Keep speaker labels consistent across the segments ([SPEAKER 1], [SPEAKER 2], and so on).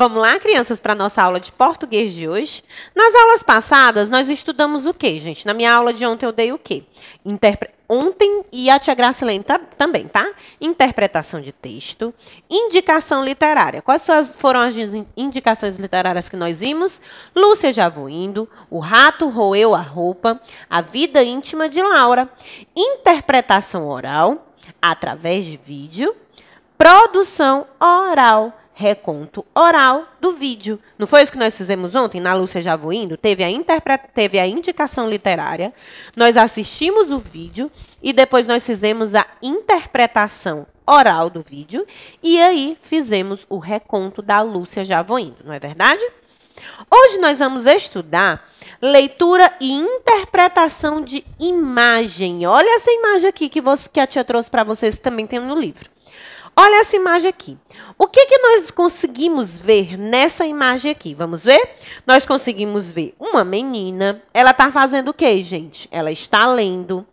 [SPEAKER 1] Vamos lá, crianças, para a nossa aula de português de hoje. Nas aulas passadas, nós estudamos o quê, gente? Na minha aula de ontem, eu dei o quê? Interpre... Ontem e a tia Gracilene tá, também, tá? Interpretação de texto, indicação literária. Quais foram as indicações literárias que nós vimos? Lúcia já voindo, o rato roeu a roupa, a vida íntima de Laura. Interpretação oral, através de vídeo, produção oral reconto oral do vídeo. Não foi isso que nós fizemos ontem na Lúcia Javuindo? Teve a, interpre... teve a indicação literária, nós assistimos o vídeo e depois nós fizemos a interpretação oral do vídeo e aí fizemos o reconto da Lúcia Javoindo, não é verdade? Hoje nós vamos estudar leitura e interpretação de imagem. Olha essa imagem aqui que, você, que a tia trouxe para vocês que também tem no livro. Olha essa imagem aqui. O que, que nós conseguimos ver nessa imagem aqui? Vamos ver? Nós conseguimos ver uma menina. Ela está fazendo o quê, gente? Ela está lendo.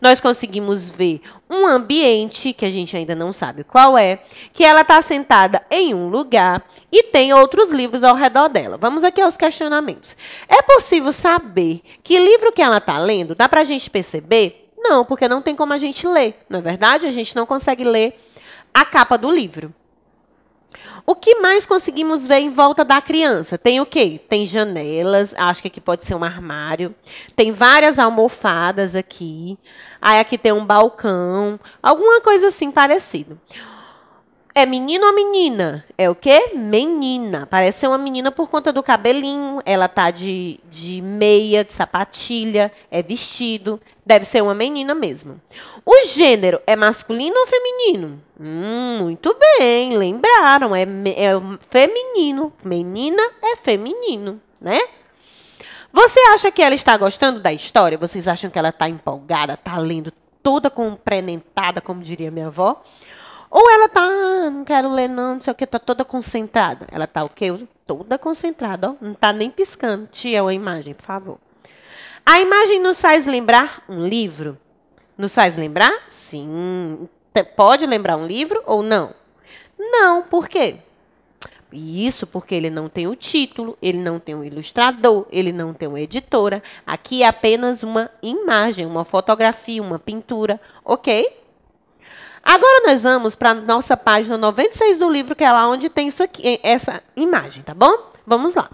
[SPEAKER 1] Nós conseguimos ver um ambiente, que a gente ainda não sabe qual é, que ela está sentada em um lugar e tem outros livros ao redor dela. Vamos aqui aos questionamentos. É possível saber que livro que ela está lendo? Dá para a gente perceber? Não, porque não tem como a gente ler. Não é verdade? A gente não consegue ler a capa do livro. O que mais conseguimos ver em volta da criança? Tem o quê? Tem janelas, acho que aqui pode ser um armário. Tem várias almofadas aqui. Aí aqui tem um balcão, alguma coisa assim parecida. É menino ou menina? É o quê? Menina. Parece ser uma menina por conta do cabelinho. Ela tá de, de meia, de sapatilha, é vestido. Deve ser uma menina mesmo. O gênero é masculino ou feminino? Hum, muito bem, lembraram. É, é feminino. Menina é feminino, né? Você acha que ela está gostando da história? Vocês acham que ela está empolgada, está lendo toda comprenentada, como diria minha avó? Ou ela tá, ah, não quero ler não, não sei o que, tá toda concentrada. Ela tá o quê? Toda concentrada, ó. Não tá nem piscando. Tia, a imagem, por favor. A imagem nos faz lembrar um livro? Nos faz lembrar? Sim. Pode lembrar um livro ou não? Não, por quê? Isso porque ele não tem o título, ele não tem um ilustrador, ele não tem uma editora. Aqui é apenas uma imagem, uma fotografia, uma pintura, ok? Agora nós vamos para a nossa página 96 do livro, que é lá onde tem isso aqui, essa imagem, tá bom? Vamos lá.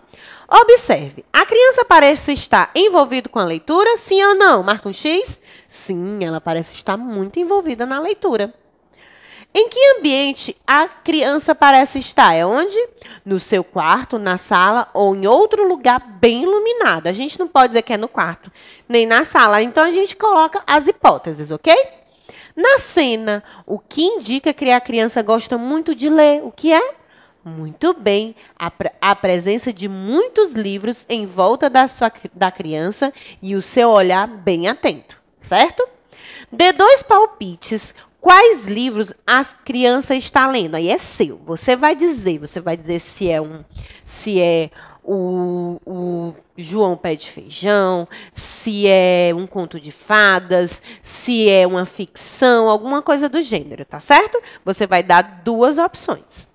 [SPEAKER 1] Observe. A criança parece estar envolvida com a leitura? Sim ou não? Marca um X. Sim, ela parece estar muito envolvida na leitura. Em que ambiente a criança parece estar? É onde? No seu quarto, na sala ou em outro lugar bem iluminado. A gente não pode dizer que é no quarto nem na sala, então a gente coloca as hipóteses, ok? na cena, o que indica que a criança gosta muito de ler, o que é? Muito bem, a, a presença de muitos livros em volta da, sua, da criança e o seu olhar bem atento, certo? Dê dois palpites Quais livros a criança está lendo? Aí é seu. Você vai dizer, você vai dizer se é um, se é o, o João Pé de Feijão, se é um conto de fadas, se é uma ficção, alguma coisa do gênero, tá certo? Você vai dar duas opções.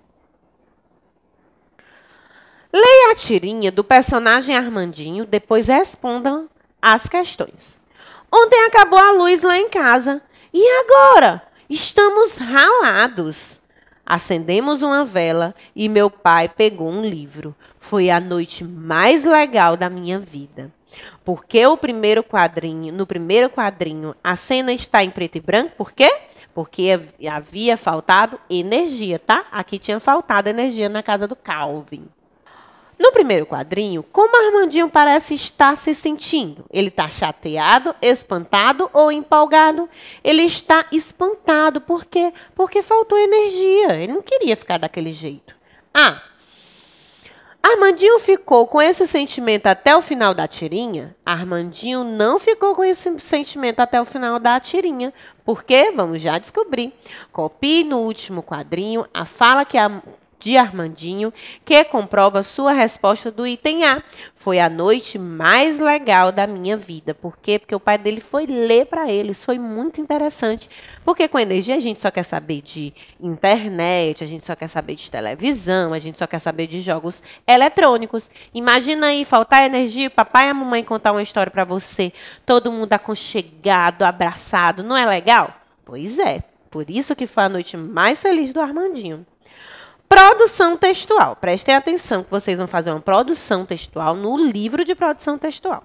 [SPEAKER 1] Leia a tirinha do personagem Armandinho, depois respondam as questões. Ontem acabou a luz lá em casa. E agora? Estamos ralados. Acendemos uma vela e meu pai pegou um livro. Foi a noite mais legal da minha vida. Porque o primeiro quadrinho, no primeiro quadrinho, a cena está em preto e branco, por quê? Porque havia faltado energia, tá? Aqui tinha faltado energia na casa do Calvin. No primeiro quadrinho, como Armandinho parece estar se sentindo? Ele está chateado, espantado ou empolgado? Ele está espantado, por quê? Porque faltou energia, ele não queria ficar daquele jeito. Ah, Armandinho ficou com esse sentimento até o final da tirinha? Armandinho não ficou com esse sentimento até o final da tirinha. Por quê? Vamos já descobrir. Copie no último quadrinho a fala que, a, de Armandinho, que comprova sua resposta do item A. Foi a noite mais legal da minha vida. Por quê? Porque o pai dele foi ler para ele. Isso foi muito interessante. Porque com energia a gente só quer saber de internet, a gente só quer saber de televisão, a gente só quer saber de jogos eletrônicos. Imagina aí faltar energia, o papai e a mamãe contar uma história para você, todo mundo aconchegado, abraçado. Não é legal? Pois é. Por isso que foi a noite mais feliz do Armandinho. Produção textual. Prestem atenção que vocês vão fazer uma produção textual no livro de produção textual.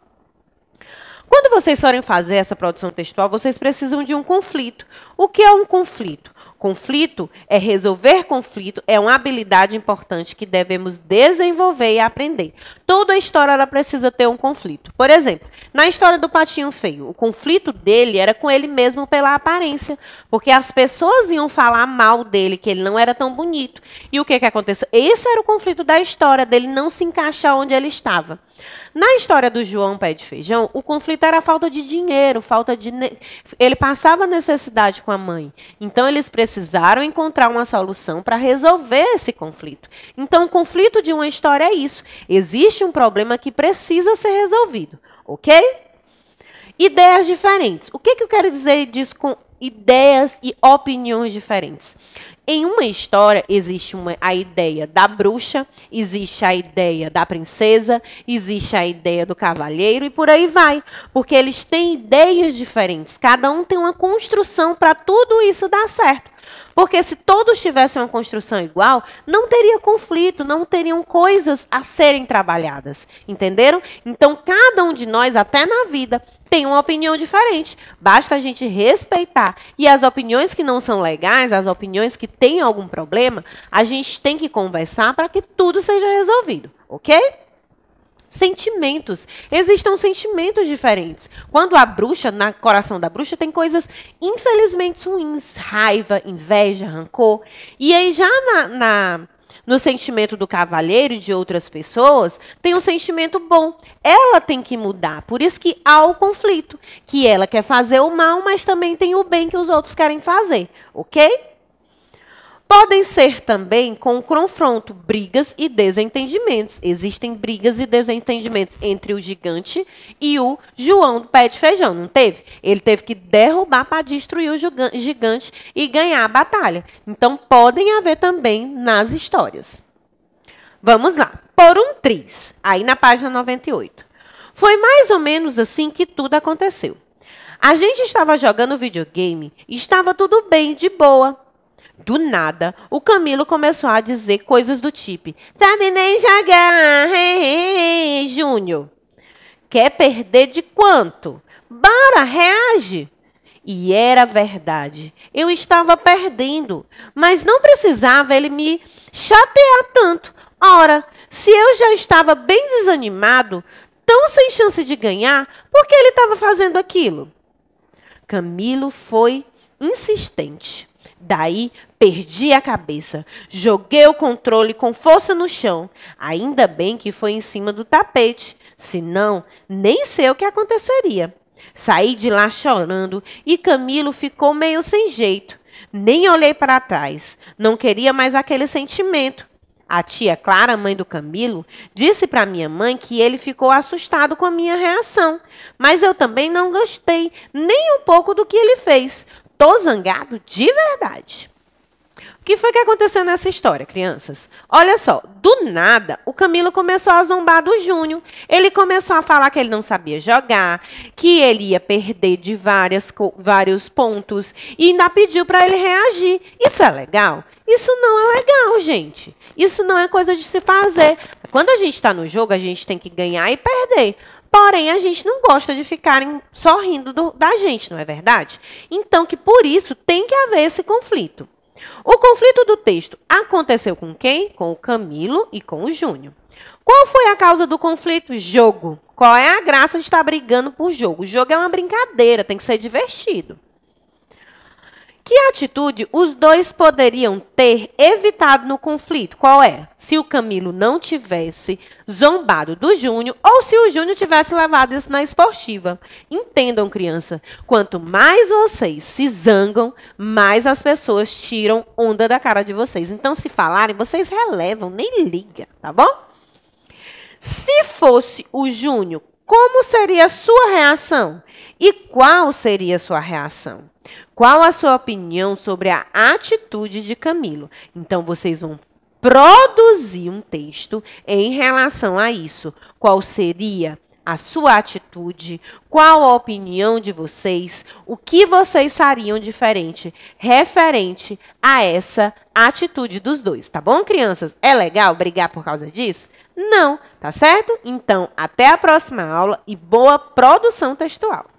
[SPEAKER 1] Quando vocês forem fazer essa produção textual, vocês precisam de um conflito. O que é um conflito? Conflito é resolver conflito, é uma habilidade importante que devemos desenvolver e aprender. Toda história ela precisa ter um conflito. Por exemplo, na história do Patinho Feio, o conflito dele era com ele mesmo pela aparência, porque as pessoas iam falar mal dele, que ele não era tão bonito. E o que, que aconteceu? Esse era o conflito da história, dele não se encaixar onde ele estava. Na história do João Pé de Feijão, o conflito era a falta de dinheiro, falta de. Ele passava necessidade com a mãe. Então, eles precisaram encontrar uma solução para resolver esse conflito. Então, o conflito de uma história é isso. Existe um problema que precisa ser resolvido ok? Ideias diferentes. O que, que eu quero dizer disso com ideias e opiniões diferentes? Em uma história existe uma, a ideia da bruxa, existe a ideia da princesa, existe a ideia do cavalheiro e por aí vai, porque eles têm ideias diferentes. Cada um tem uma construção para tudo isso dar certo. Porque se todos tivessem uma construção igual, não teria conflito, não teriam coisas a serem trabalhadas. Entenderam? Então, cada um de nós, até na vida, tem uma opinião diferente. Basta a gente respeitar. E as opiniões que não são legais, as opiniões que têm algum problema, a gente tem que conversar para que tudo seja resolvido, ok? sentimentos. Existem sentimentos diferentes. Quando a bruxa, no coração da bruxa, tem coisas infelizmente ruins, raiva, inveja, rancor. E aí já na, na no sentimento do cavaleiro e de outras pessoas, tem um sentimento bom. Ela tem que mudar. Por isso que há o conflito, que ela quer fazer o mal, mas também tem o bem que os outros querem fazer, ok? podem ser também com confronto, brigas e desentendimentos. Existem brigas e desentendimentos entre o gigante e o João do pé de feijão, não teve? Ele teve que derrubar para destruir o gigante e ganhar a batalha. Então podem haver também nas histórias. Vamos lá. Por um triz, aí na página 98. Foi mais ou menos assim que tudo aconteceu. A gente estava jogando videogame, estava tudo bem, de boa. Do nada, o Camilo começou a dizer coisas do tipo: Sabe nem jogar, hein, Júnior. Quer perder de quanto? Bara, reage! E era verdade. Eu estava perdendo, mas não precisava ele me chatear tanto. Ora, se eu já estava bem desanimado, tão sem chance de ganhar, por que ele estava fazendo aquilo? Camilo foi insistente. Daí Perdi a cabeça, joguei o controle com força no chão. Ainda bem que foi em cima do tapete, senão nem sei o que aconteceria. Saí de lá chorando e Camilo ficou meio sem jeito. Nem olhei para trás, não queria mais aquele sentimento. A tia Clara, mãe do Camilo, disse para minha mãe que ele ficou assustado com a minha reação, mas eu também não gostei nem um pouco do que ele fez. Tô zangado de verdade que foi que aconteceu nessa história, crianças? Olha só, do nada, o Camilo começou a zombar do Júnior. Ele começou a falar que ele não sabia jogar, que ele ia perder de várias, vários pontos e ainda pediu para ele reagir. Isso é legal? Isso não é legal, gente. Isso não é coisa de se fazer. Quando a gente está no jogo, a gente tem que ganhar e perder. Porém, a gente não gosta de ficarem sorrindo do, da gente, não é verdade? Então, que por isso tem que haver esse conflito. O conflito do texto aconteceu com quem? Com o Camilo e com o Júnior. Qual foi a causa do conflito? Jogo. Qual é a graça de estar brigando por jogo? O jogo é uma brincadeira, tem que ser divertido. Que atitude os dois poderiam ter evitado no conflito? Qual é? Se o Camilo não tivesse zombado do Júnior ou se o Júnior tivesse levado isso na esportiva. Entendam, criança, quanto mais vocês se zangam, mais as pessoas tiram onda da cara de vocês. Então, se falarem, vocês relevam, nem liga, tá bom? Se fosse o Júnior como seria a sua reação? E qual seria a sua reação? Qual a sua opinião sobre a atitude de Camilo? Então vocês vão produzir um texto em relação a isso. Qual seria a sua atitude, qual a opinião de vocês, o que vocês fariam diferente referente a essa atitude dos dois, tá bom, crianças? É legal brigar por causa disso? Não, tá certo? Então, até a próxima aula e boa produção textual.